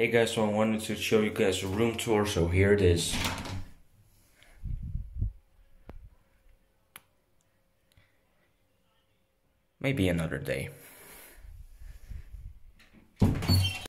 Hey guys, so I wanted to show you guys a room tour, so here it is. Maybe another day.